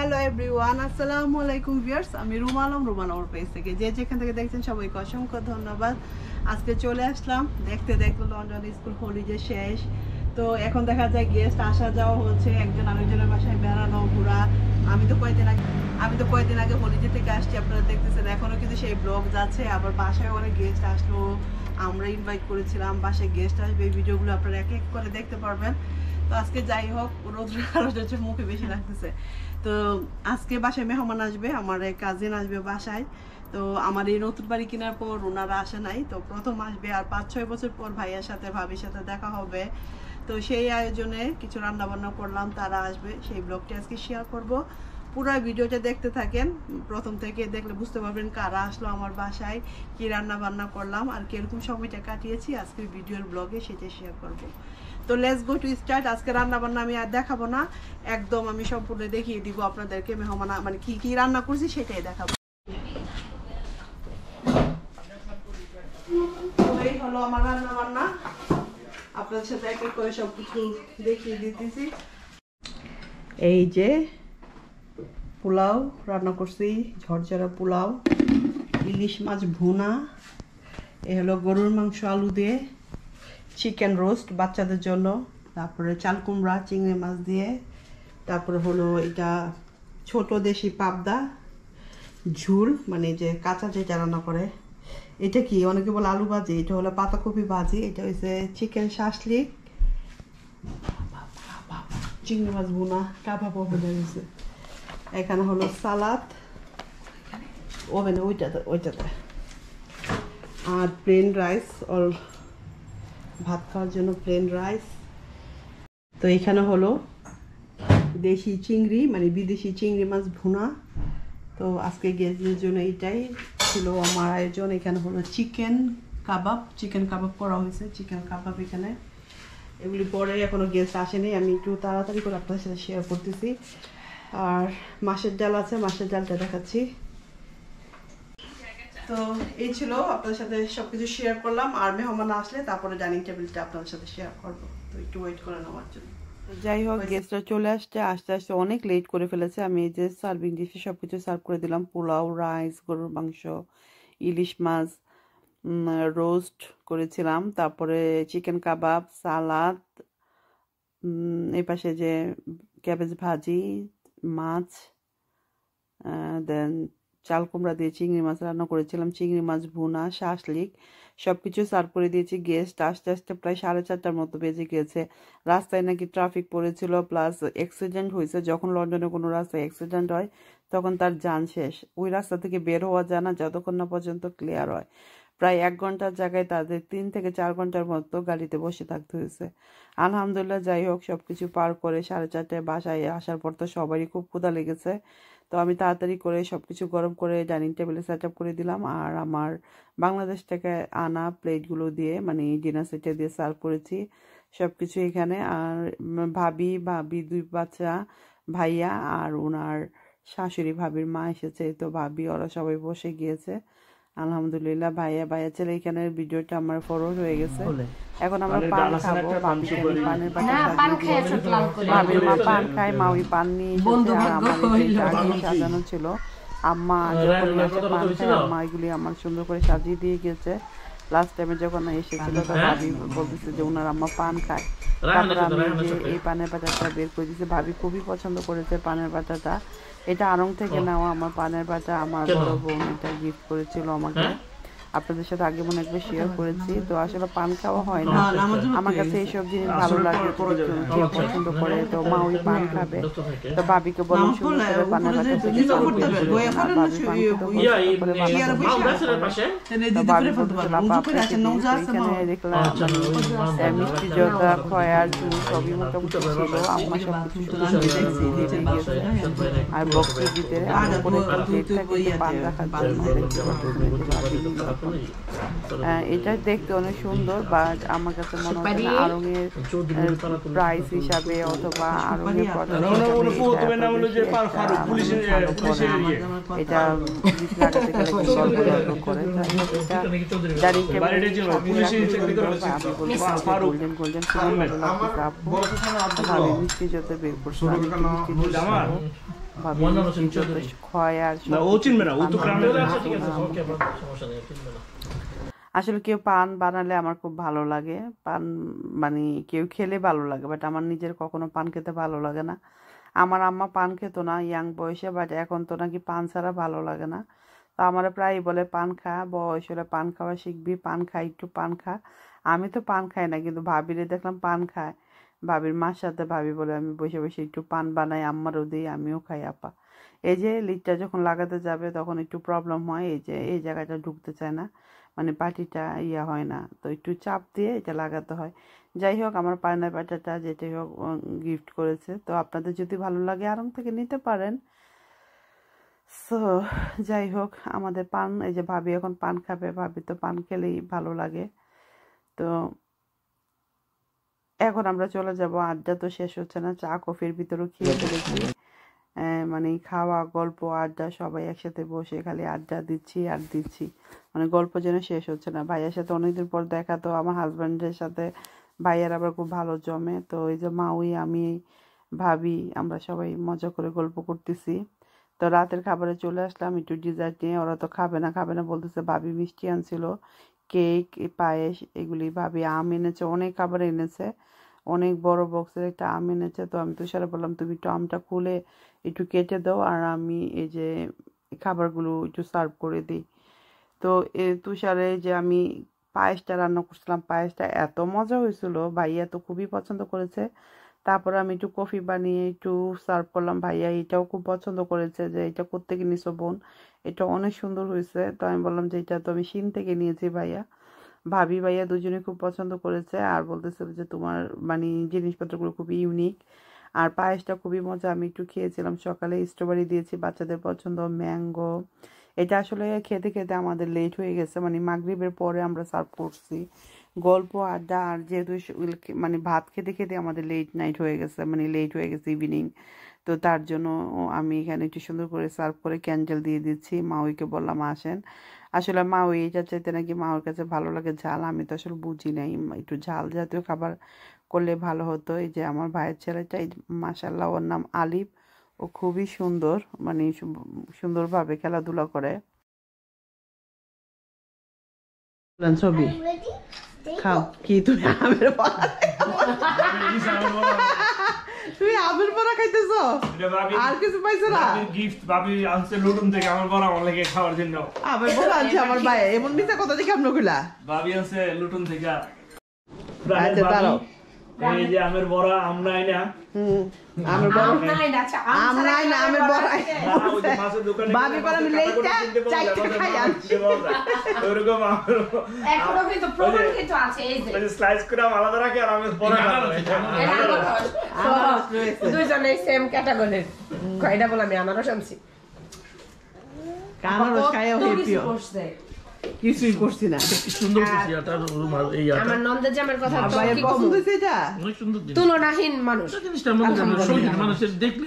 Hello everyone আসসালামু আলাইকুম viewers আমি রুমা আলম রুমান ওর পেজ থেকে যে যেখান থেকে দেখছেন সবাইকে অসংখ্য ধন্যবাদ আজকে চলে আসলাম দেখতে দেখতে লন্ডন স্কুল কলেজে শেষ তো এখন দেখা যায় গেস্ট আসা যাওয়া হচ্ছে একজন আরেকজনের বাসায় বেড়ানো ঘোরা আমি তো কয়েকদিন আগে আমি তো কয়েকদিন আগে কলেজে থেকে আসছি আপনারা দেখতেছেন এখনও কিন্তু সেই ব্লগ যাচ্ছে আবার বাসায় অনেক গেস্ট আসলো আমরা ইনভাইট করেছিলাম বাসায় গেস্ট আসবে এই ভিডিওগুলো আপনারা এক এক করে দেখতে পারবেন তো আজকে যাই হোক রোদ হচ্ছে মুখে বেশি লাগতেছে তো আজকে বাসায় মেহমান আসবে আমার এক কাজিন আসবে বাসায় তো আমার এই নতুন বাড়ি কেনার পর ওনারা আসে নাই তো প্রথম আসবে আর পাঁচ ছয় বছর পর ভাইয়ের সাথে ভাবির সাথে দেখা হবে তো সেই আয়োজনে কিছু রান্নাবান্না করলাম তারা আসবে সেই ব্লগটি আজকে শেয়ার করব পুরো ভিডিওটা দেখতে থাকেন প্রথম থেকে দেখলে বুঝতে পারবেন কারা আসলো আমার বাসায় কি রান্না বান্না করলাম আর কীরকম সময়টা কাটিয়েছি আজকে ভিডিওর ব্লগে সেটা শেয়ার করব তো লেস গো টু স্টার্ট আজকে রান্না বান্না আমি আর দেখাবো না একদম আমি সম্পূর্ণ দেখিয়ে দিব আপনাদেরকে মেহমান মানে কি কি রান্না করছি সেটাই দেখাবো এই হলো আমার রান্না বান্না আপনার সাথে করে সব কিছু দেখিয়ে দিতেছি এই যে পোলাও রান্না করছি ঝরঝরা পোলাও ইলিশ মাছ ভুনা এ হলো গরুর মাংস আলু দিয়ে চিকেন রোস্ট বাচ্চাদের জন্য তারপরে চাল কুমড়া চিংড়ি মাছ দিয়ে তারপরে হলো এটা ছোট দেশি পাবদা ঝুল মানে যে কাঁচা যেটা রান্না করে এটা কি অনেকে বলে আলু ভাজি এটা হলো পাতাকপি ভাজি এটা হচ্ছে চিকেন শাসলি চিংড়ি মাছ বোনা কাবা পাবদা হয়েছে এখানে হলো সালাদ ওভেনে ওইটাতে ওইটাতে আর প্লেন রাইস অল ভাত খাওয়ার জন্য প্লেন রাইস তো এখানে হলো দেশি চিংড়ি মানে বিদেশি চিংড়ি মাছ ভুনা তো আজকে গেস্টদের জন্য এটাই ছিল আমার আয়োজন এখানে হলো চিকেন কাবাব চিকেন কাবাব করা হয়েছে চিকেন কাবাব এখানে এগুলি পরে এখনও গেস্ট আসেনি আমি একটু তাড়াতাড়ি করে আপনাদের সাথে শেয়ার করতেছি আর মাছের ডাল আছে মাছের ডালটা দেখাচ্ছি তো এই ছিল আপনাদের সাথে সবকিছু শেয়ার করলাম আর মেহমান আসলে তারপরে ডাইনিং টেবিলটা আপনাদের সাথে শেয়ার করবো তো একটু ওয়েট করেন আমার জন্য যাই হোক গেস্টরা চলে আসছে আস্তে আস্তে অনেক লেট করে ফেলেছে আমি এই যে সার্ভিং ডিশে সব কিছু সার্ভ করে দিলাম পোলাও রাইস গরুর মাংস ইলিশ মাছ রোস্ট করেছিলাম তারপরে চিকেন কাবাব সালাদ এ পাশে যে ক্যাবেজ ভাজি মাছ দেন চাল কুমড়া দিয়ে চিংড়ি মাছ রান্না করেছিলাম চিংড়ি মাছ ভুনা শাসলিক সব কিছু সার্ভ করে দিয়েছি গেস্ট আস্তে আস্তে প্রায় সাড়ে চারটার মতো বেজে গেছে রাস্তায় নাকি ট্রাফিক পড়েছিল প্লাস অ্যাক্সিডেন্ট হয়েছে যখন লন্ডনে কোনো রাস্তায় অ্যাক্সিডেন্ট হয় তখন তার যান শেষ ওই রাস্তা থেকে বের হওয়া যায় না যতক্ষণ না পর্যন্ত ক্লিয়ার হয় প্রায় এক ঘন্টার জায়গায় তাদের তিন থেকে চার ঘন্টার মতো গাড়িতে বসে থাকতে হয়েছে আলহামদুলিল্লাহ যাই হোক সব কিছু পার করে সাড়ে চারটায় বাসায় আসার পর তো সবারই খুব ক্ষুধা লেগেছে তো আমি তাড়াতাড়ি করে সব কিছু গরম করে ডাইনিং টেবিলে সেট আপ করে দিলাম আর আমার বাংলাদেশ থেকে আনা প্লেটগুলো দিয়ে মানে ডিনার সেটে দিয়ে সার্ভ করেছি সব কিছু এখানে আর ভাবি ভাবি দুই বাচ্চা ভাইয়া আর ওনার শাশুড়ি ভাবির মা এসেছে তো ভাবি ওরা সবাই বসে গিয়েছে আলহামদুলিল্লাহ ভাইয়া ভাইয়া ছেলে এখানে ভিডিওটা আমার ফরওয়ার্ড হয়ে গেছে এখন আমরা পান খাবো পানের ভাবির মা পান খায় মা ওই পান নিয়ে সাজানো ছিল আম্মা যখন এসে পান খায় আম্মা এগুলি আমার সুন্দর করে সাজিয়ে দিয়ে গেছে লাস্ট টাইমে যখন এসেছিল তখন হ্যাঁ? আমি বলতেছে যে ওনার আম্মা পান খায় এই পানের পাতাটা বের করে দিয়েছি ভাবি খুবই পছন্দ করেছে পানের পাতাটা এটা আড়ং থেকে নেওয়া আমার পানের পাতা আমার বড় বোন এটা গিফট করেছিল আমাকে হ্যাঁ? আপনাদের সাথে আগে মনে একবার শেয়ার আচ্ছা, করেছি তো আসলে পান খাওয়া হয় না আমার কাছে এইসব জিনিস ভালো লাগে কেউ পছন্দ করে আচ্ছা, তো আচ্ছা, মা ওই পান খাবে তো ভাবিকে বলুন শুরু পান মিষ্টি জুস আর বক্সের দিতে পান জন্য এটা দেখতে অনেক সুন্দর বাট আমার কাছে মনে হয় না আরঙের প্রাইস হিসাবে অথবা আরঙের এটা গোল্ডেন গোল্ডেন মিষ্টি আসলে কেউ পান বানালে আমার খুব ভালো লাগে পান মানে কেউ খেলে ভালো লাগে বাট আমার নিজের কখনো পান খেতে ভালো লাগে না আমার আম্মা পান খেতো না ইয়াং বয়সে বাট এখন তো নাকি পান ছাড়া ভালো লাগে না তো আমার প্রায় বলে পান খা বয়স হলে পান খাওয়া শিখবি পান খা একটু পান খা আমি তো পান খাই না কিন্তু ভাবিলে দেখলাম পান খায় ভাবির মার সাথে ভাবি বলে আমি বসে বসে একটু পান বানাই আম্মারও দিই আমিও খাই আপা এই যে লিডটা যখন লাগাতে যাবে তখন একটু প্রবলেম হয় এই যে এই জায়গাটা ঢুকতে চায় না মানে পাটিটা ইয়া হয় না তো একটু চাপ দিয়ে এটা লাগাতে হয় যাই হোক আমার পায়না পাটাটা যেটাই হোক গিফট করেছে তো আপনাদের যদি ভালো লাগে আরাম থেকে নিতে পারেন সো যাই হোক আমাদের পান এই যে ভাবি এখন পান খাবে ভাবি তো পান খেলেই ভালো লাগে তো এখন আমরা চলে যাব আড্ডা তো শেষ হচ্ছে না চা কফির ভিতরে খেয়ে ফেলেছি মানে খাওয়া গল্প আড্ডা সবাই একসাথে বসে খালি আড্ডা দিচ্ছি আর দিচ্ছি মানে গল্প যেন শেষ হচ্ছে না ভাইয়ের সাথে অনেকদিন পর দেখা তো আমার হাজব্যান্ডের সাথে ভাইয়ের আবার খুব ভালো জমে তো এই যে মাউই আমি ভাবি আমরা সবাই মজা করে গল্প করতেছি তো রাতের খাবারে চলে আসলাম একটু ডিজার্ট নিয়ে ওরা তো খাবে না খাবে না বলতেছে ভাবি মিষ্টি আনছিল কেক পায়েস এগুলি ভাবি আম এনেছে অনেক খাবার এনেছে অনেক বড় বক্সের একটা আম এনেছে তো আমি তুষারে বললাম তুমি একটু আমটা খুলে একটু কেটে দাও আর আমি এই যে খাবারগুলো একটু সার্ভ করে দিই তো এ তুষারে যে আমি পায়েসটা রান্না করছিলাম পায়েসটা এত মজা হয়েছিল ভাইয়া তো খুবই পছন্দ করেছে তারপরে আমি একটু কফি বানিয়ে একটু সার্ভ করলাম ভাইয়া এটাও খুব পছন্দ করেছে যে এটা করতে নিছো বোন এটা অনেক সুন্দর হয়েছে তো আমি বললাম যে এটা তো আমি সিন থেকে নিয়েছি ভাইয়া ভাবি ভাইয়া দুজনে খুব পছন্দ করেছে আর বলতেছিল যে তোমার মানে জিনিসপত্রগুলো খুবই ইউনিক আর পায়েসটা খুবই মজা আমি একটু খেয়েছিলাম সকালে স্ট্রবেরি দিয়েছি বাচ্চাদের পছন্দ ম্যাঙ্গো এটা আসলে খেতে খেতে আমাদের লেট হয়ে গেছে মানে মাগরীবের পরে আমরা সার্ভ করছি গল্প আড্ডা আর যেহেতু মানে ভাত খেতে খেতে আমাদের লেট নাইট হয়ে গেছে মানে লেট হয়ে গেছে ইভিনিং তো তার জন্য আমি এখানে একটু সুন্দর করে সার্ভ করে ক্যান্ডেল দিয়ে দিচ্ছি মা বললাম আসেন আসলে মা ওই এটা চাইতে নাকি মা ওর কাছে ভালো লাগে ঝাল আমি তো আসলে বুঝি নাই একটু ঝাল জাতীয় খাবার করলে ভালো হতো এই যে আমার ভাইয়ের ছেলেটাই মাসাল্লাহ ওর নাম আলিফ ও খুবই সুন্দর মানে সুন্দরভাবে খেলাধুলা করে ছবি খাও কি তুমি আমের তুমি আমের বড়া খাইতেছ আর কিছু পাইছো না গিফট ভাবি আনছে থেকে আমার আমার খাওয়ার জন্য আমের বড়া আনছে আমার ভাই এমন মিথ্যা কথা দেখি আমরা কইলা ভাবি আনছে লুটুন থেকে আচ্ছা দাঁড়াও এই যে আমের বড়া আমরা আইনা হুম আমের বড়া আমরা আইনা আচ্ছা, আমের যে কয়টা আমি আনারস আনছি কিছুই করছি না কথা তুলনাহীন মানুষ মানুষের দেখলি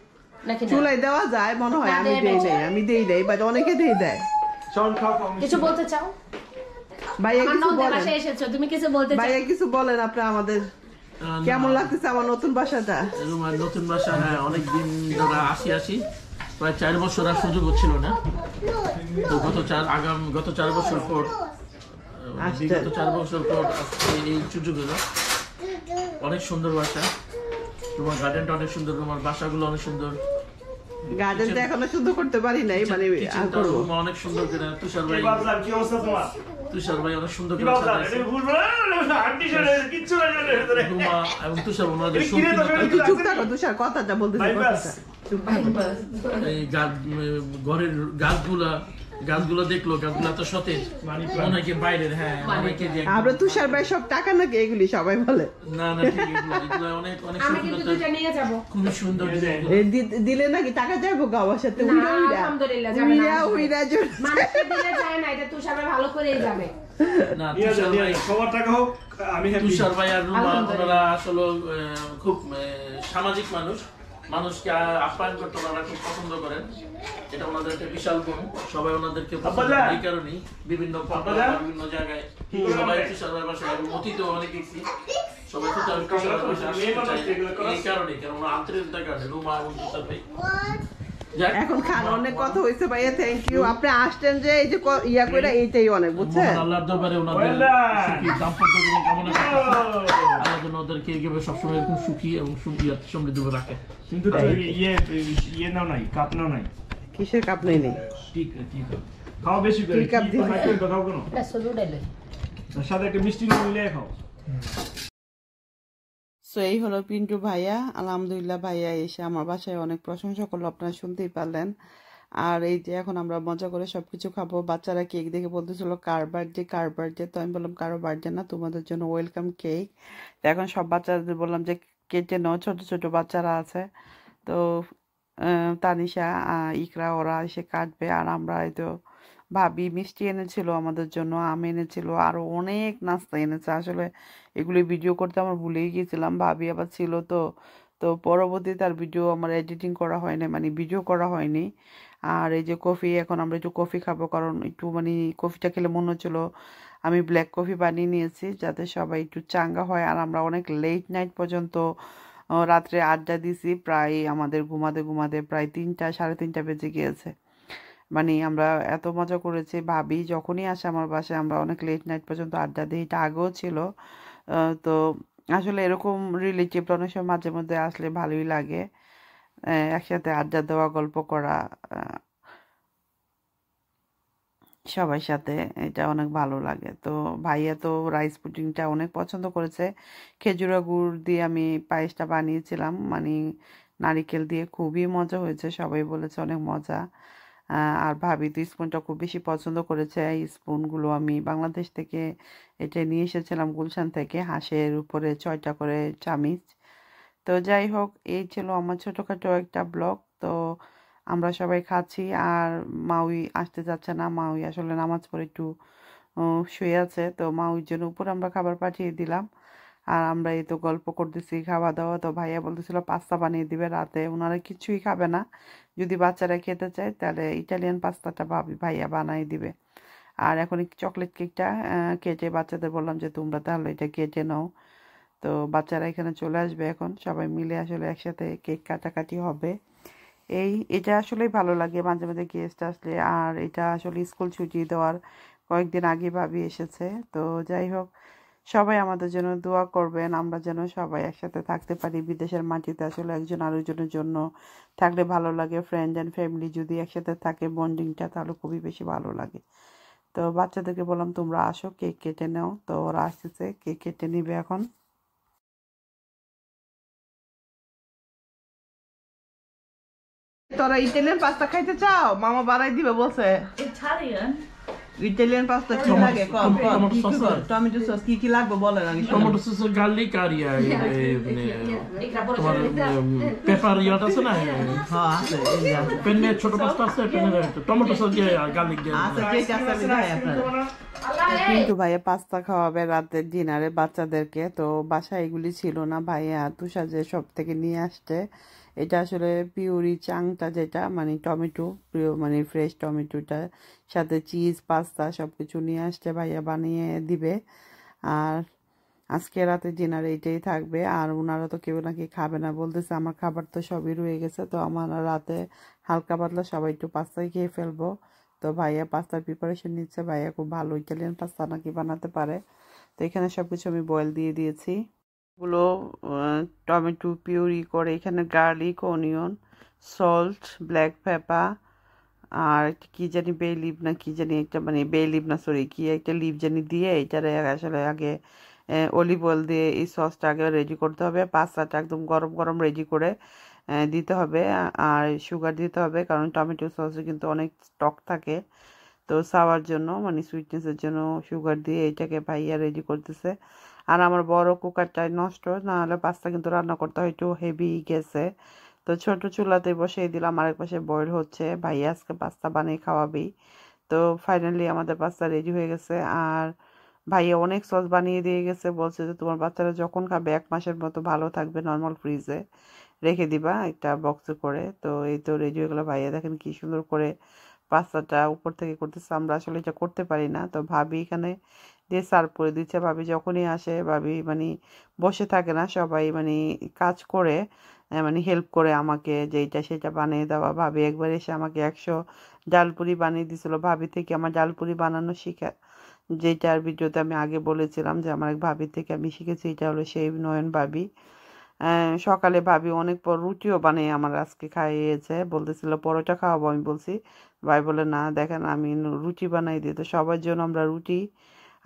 চুলাই দেওয়া যায় মনে হয় আমি দেই নাই আমি দেই দেই বাট অনেকে দেই দেয় কিছু বলতে চাও কিছু বলেন তুমি কিছু বলতে চাও কিছু বলেন আপনি আমাদের কেমন লাগতেছে আমার নতুন বাসাটা আমার নতুন বাসা হ্যাঁ অনেক দিন ধরে আসি আসি প্রায় চার বছর আর সুযোগ হচ্ছিল না তো গত চার আগাম গত চার বছর পর আচ্ছা। বিগত চার বছর পর এই সুযোগ হলো অনেক সুন্দর বাসা তোমার গার্ডেনটা অনেক সুন্দর তোমার বাসাগুলো অনেক সুন্দর গার্ডেনটা এখনো সুন্দর করতে পারি নাই মানে অনেক সুন্দর করে তুষার ভাই কি অবস্থা তোমার তুষার ভাই অনেক সুন্দর করে তুষার ওনার চুপ থাকো তুষার কথাটা বলতে এই ঘরের গাছগুলা গাছগুলো দেখলো গাছগুলো তো সতেজ অনেকে বাইরের হ্যাঁ অনেকে আমরা তুষার ভাই সব টাকা নাকি এগুলি সবাই বলে না না সুন্দর দিলে নাকি টাকা যাবো গাওয়ার সাথে আলহামদুলিল্লাহ না টাকা হোক আমি তুষার ভাই আর খুব সামাজিক মানুষ মানুষকে আপ্যায়ন করতে ওনারা খুব পছন্দ করেন এটা ওনাদেরকে বিশাল গুণ সবাই ওনাদেরকে এই কারণেই বিভিন্ন বিভিন্ন জায়গায় সবাই কিশোরের বাসায় এবং অতীতেও অনেক দেখছি সবাই কিশোরের বাসায় এই কারণেই কারণ আন্তরিকতার কারণে রুমা এবং তুষার ভাই এখন খান অনেক কথা হয়েছে ভাইয়া থ্যাংক ইউ আপনি আসছেন যে এই যে ইয়া করে এইটাই অনেক বুঝছেন আল্লাহর দরবারে ওনাদের দাম্পত্য জীবন কামনা আল্লাহ যেন ওদেরকে এইভাবে সবসময় এরকম সুখী এবং সুবিয়াতে সমৃদ্ধ রাখে কিন্তু ইয়ে ইয়ে নাও নাই কাপ নাও নাই কিসের কাপ নাই নেই ঠিক ঠিক খাও বেশি করে কাপ দিয়ে খাও কোনো সাথে একটা মিষ্টি নিয়ে খাও সো এই হলো পিন্টু ভাইয়া আলহামদুলিল্লাহ ভাইয়া এসে আমার বাসায় অনেক প্রশংসা করলো আপনারা শুনতেই পারলেন আর এই যে এখন আমরা মজা করে সব কিছু খাবো বাচ্চারা কেক দেখে বলতেছিল কার বার্থডে কার বার্থডে তো আমি বললাম কারো বার্থডে না তোমাদের জন্য ওয়েলকাম কেক তো এখন সব বাচ্চাদের বললাম যে কেটে নাও ছোট ছোট বাচ্চারা আছে তো তানিশা ইকরা ওরা এসে কাটবে আর আমরা এই তো ভাবি মিষ্টি এনেছিল আমাদের জন্য আম এনেছিল আরও অনেক নাস্তা এনেছে আসলে এগুলি ভিডিও করতে আমার ভুলেই গিয়েছিলাম ভাবি আবার ছিল তো তো পরবর্তী তার ভিডিও আমার এডিটিং করা হয়নি মানে ভিডিও করা হয়নি আর এই যে কফি এখন আমরা একটু কফি খাবো কারণ একটু মানে কফিটা খেলে মনে হচ্ছিল আমি ব্ল্যাক কফি বানিয়ে নিয়েছি যাতে সবাই একটু চাঙ্গা হয় আর আমরা অনেক লেট নাইট পর্যন্ত রাত্রে আড্ডা দিছি প্রায় আমাদের ঘুমাতে ঘুমাতে প্রায় তিনটা সাড়ে তিনটা বেজে গিয়েছে মানে আমরা এত মজা করেছি ভাবি যখনই আসে আমার বাসায় আমরা অনেক লেট নাইট পর্যন্ত আড্ডা দিই এটা আগেও ছিল তো আসলে এরকম রিলেটিভ অনেক সময় মাঝে মধ্যে আসলে ভালোই লাগে একসাথে আড্ডা দেওয়া গল্প করা সবাই সাথে এটা অনেক ভালো লাগে তো ভাইয়া তো রাইস পুডিংটা অনেক পছন্দ করেছে খেজুরা গুড় দিয়ে আমি পায়েসটা বানিয়েছিলাম মানে নারিকেল দিয়ে খুবই মজা হয়েছে সবাই বলেছে অনেক মজা আর ভাবি তো স্পুনটা খুব বেশি পছন্দ করেছে এই স্পুনগুলো আমি বাংলাদেশ থেকে এটা নিয়ে এসেছিলাম গুলশান থেকে হাঁসের উপরে ছয়টা করে চামিচ তো যাই হোক এই ছিল আমার ছোটোখাটো একটা ব্লগ তো আমরা সবাই খাচ্ছি আর মাউই আসতে যাচ্ছে না মাউই আসলে নামাজ পড়ে একটু শুয়ে আছে তো মাউইর জন্য উপর আমরা খাবার পাঠিয়ে দিলাম আর আমরা এই তো গল্প করতেছি খাওয়া দাওয়া তো ভাইয়া বলতেছিল পাস্তা বানিয়ে দিবে রাতে ওনারা কিছুই খাবে না যদি বাচ্চারা খেতে চায় তাহলে ইটালিয়ান পাস্তাটা ভাবি ভাইয়া বানিয়ে দিবে আর এখন চকলেট কেকটা কেটে বাচ্চাদের বললাম যে তোমরা তাহলে এটা কেটে নাও তো বাচ্চারা এখানে চলে আসবে এখন সবাই মিলে আসলে একসাথে কেক কাটাকাটি হবে এই এটা আসলেই ভালো লাগে মাঝে মাঝে গেস্ট আসলে আর এটা আসলে স্কুল ছুটি দেওয়ার কয়েকদিন আগে ভাবি এসেছে তো যাই হোক সবাই আমাদের জন্য দোয়া করবেন আমরা যেন সবাই একসাথে থাকতে পারি বিদেশের মাটিতে আসলে একজন আরেকজনের জন্য থাকলে ভালো লাগে ফ্রেন্ড অ্যান্ড ফ্যামিলি যদি একসাথে থাকে বন্ডিংটা তাহলে খুবই বেশি ভালো লাগে তো বাচ্চাদেরকে বললাম তোমরা আসো কেক কেটে নাও তো ওরা আসতেছে কেক কেটে নিবে এখন তোরা ইটালিয়ান পাস্তা খাইতে চাও মামা বাড়াই দিবে বলছে ইটালিয়ান ইটালিয়ান পাস্তা কি লাগে কম কম কি টমেটো সস কি কি লাগবে বলেন টমেটো সস গার্লিক আর ইয়া পেপার মানে, ইয়াটা আছে না হ্যাঁ পেনে ছোট পাস্তা আছে পেনে টমেটো সস দিয়ে গার্লিক দিয়ে আচ্ছা, আছে ভাই কিন্তু ভাইয়া পাস্তা খাওয়াবে রাতের ডিনারে বাচ্চাদেরকে তো বাসায় এগুলি ছিল না ভাইয়া তুষার যে সব থেকে নিয়ে আসতে এটা আসলে পিউরি চাংটা যেটা মানে টমেটো প্রিয় মানে ফ্রেশ টমেটোটা সাথে চিজ পাস্তা সব কিছু নিয়ে আসছে ভাইয়া বানিয়ে দিবে আর আজকে রাতে ডিনার এইটাই থাকবে আর ওনারা তো কেউ নাকি খাবে না বলতেছে আমার খাবার তো সবই রয়ে গেছে তো আমার রাতে হালকা পাতলা সবাই একটু পাস্তাই খেয়ে ফেলবো তো ভাইয়া পাস্তার প্রিপারেশন নিচ্ছে ভাইয়া খুব ভালো ইটালিয়ান পাস্তা নাকি বানাতে পারে তো এখানে সব কিছু আমি বয়েল দিয়ে দিয়েছি গুলো টমেটো পিউরি করে এখানে garlic onion salt black pepper আর একটা কী জানি বে লিপ না কী জানি একটা মানে বে লিপ না সরি কী একটা লিপ জানি দিয়ে এটারে আসলে আগে অলিভ অয়েল দিয়ে এই সসটা আগে রেডি করতে হবে পাস্তাটা একদম গরম গরম রেডি করে দিতে হবে আর সুগার দিতে হবে কারণ টমেটো সসে কিন্তু অনেক স্টক থাকে তো সাওয়ার জন্য মানে সুইটনেসের জন্য সুগার দিয়ে এটাকে ভাইয়া রেডি করতেছে আর আমার বড় কুকারটা নষ্ট না হলে পাস্তা কিন্তু রান্না করতে হয় একটু হেভি গেছে তো ছোট চুলাতে বসিয়ে দিলাম আরেক পাশে বয়ল হচ্ছে ভাইয়া আজকে পাস্তা বানিয়ে খাওয়াবেই তো ফাইনালি আমাদের পাস্তা রেডি হয়ে গেছে আর ভাইয়া অনেক সস বানিয়ে দিয়ে গেছে বলছে যে তোমার বাচ্চারা যখন খাবে এক মাসের মতো ভালো থাকবে নর্মাল ফ্রিজে রেখে দিবা একটা বক্সে করে তো এই তো রেডি হয়ে গেলো ভাইয়া দেখেন কি সুন্দর করে পাস্তাটা উপর থেকে করতেছে আমরা আসলে এটা করতে পারি না তো ভাবি এখানে দিয়ে সার্ভ করে দিচ্ছে ভাবি যখনই আসে ভাবি মানে বসে থাকে না সবাই মানে কাজ করে মানে হেল্প করে আমাকে যে এটা সেটা বানিয়ে দেওয়া ভাবি একবার এসে আমাকে একশো ডালপুরি বানিয়ে দিছিল ভাবি থেকে আমার ডালপুরি বানানো শিখা যেটার ভিডিওতে আমি আগে বলেছিলাম যে আমার এক ভাবি থেকে আমি শিখেছি এটা হলো সেই নয়ন ভাবি সকালে ভাবি অনেক পর রুটিও বানিয়ে আমার আজকে খাইয়েছে বলতেছিল পরোটা খাওয়াবো আমি বলছি ভাই বলে না দেখেন আমি রুটি বানাই দিই তো সবার জন্য আমরা রুটি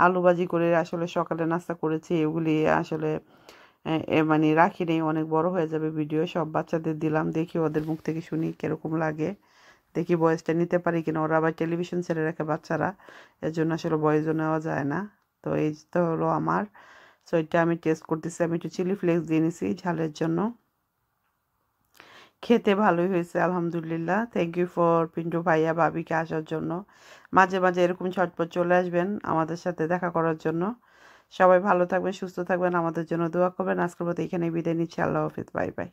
আলু ভাজি করে আসলে সকালে নাস্তা করেছি এগুলি আসলে এ মানে রাখি নেই অনেক বড় হয়ে যাবে ভিডিও সব বাচ্চাদের দিলাম দেখি ওদের মুখ থেকে শুনি কীরকম লাগে দেখি বয়সটা নিতে পারি কিনা ওরা আবার টেলিভিশন ছেড়ে রাখে বাচ্চারা এর জন্য আসলে বয়সও নেওয়া যায় না তো এই তো হলো আমার সো এটা আমি টেস্ট করতেছি আমি একটু চিলি ফ্লেক্স দিয়ে নিছি ঝালের জন্য খেতে ভালোই হয়েছে আলহামদুলিল্লাহ থ্যাংক ইউ ফর পিন্টু ভাইয়া ভাবিকে আসার জন্য মাঝে মাঝে এরকম ছটপট চলে আসবেন আমাদের সাথে দেখা করার জন্য সবাই ভালো থাকবেন সুস্থ থাকবেন আমাদের জন্য দোয়া করবেন আজকের মতো এখানে বিদায় নিচ্ছি আল্লাহ হাফিজ বাই বাই